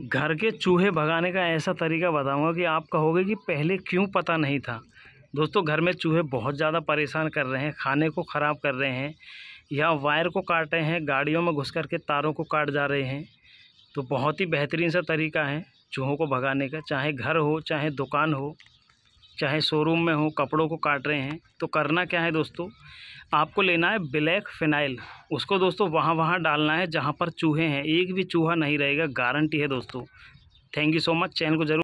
घर के चूहे भगाने का ऐसा तरीका बताऊंगा कि आप कहोगे कि पहले क्यों पता नहीं था दोस्तों घर में चूहे बहुत ज़्यादा परेशान कर रहे हैं खाने को ख़राब कर रहे हैं या वायर को काट रहे हैं गाड़ियों में घुस करके तारों को काट जा रहे हैं तो बहुत ही बेहतरीन सा तरीका है चूहों को भगाने का चाहे घर हो चाहे दुकान हो चाहे शोरूम में हो कपड़ों को काट रहे हैं तो करना क्या है दोस्तों आपको लेना है ब्लैक फिनाइल उसको दोस्तों वहाँ वहाँ डालना है जहाँ पर चूहे हैं एक भी चूहा नहीं रहेगा गारंटी है दोस्तों thank you so much channel को जरूर